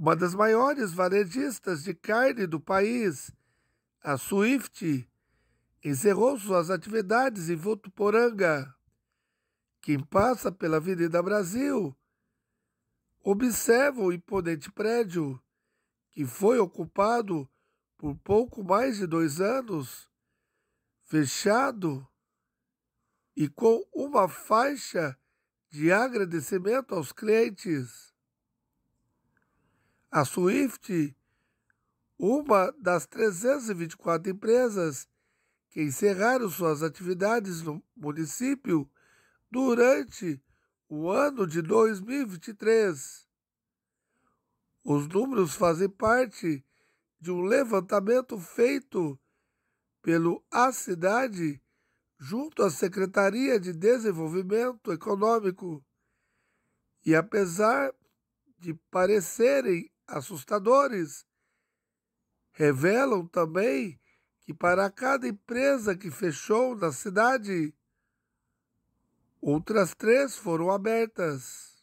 uma das maiores varejistas de carne do país, a Swift, encerrou suas atividades em Votuporanga. Quem passa pela Avenida Brasil observa o imponente prédio, que foi ocupado por pouco mais de dois anos, fechado e com uma faixa de agradecimento aos clientes. A Swift, uma das 324 empresas que encerraram suas atividades no município durante o ano de 2023. Os números fazem parte de um levantamento feito pelo A Cidade junto à Secretaria de Desenvolvimento Econômico. E apesar de parecerem assustadores. Revelam também que para cada empresa que fechou na cidade, outras três foram abertas.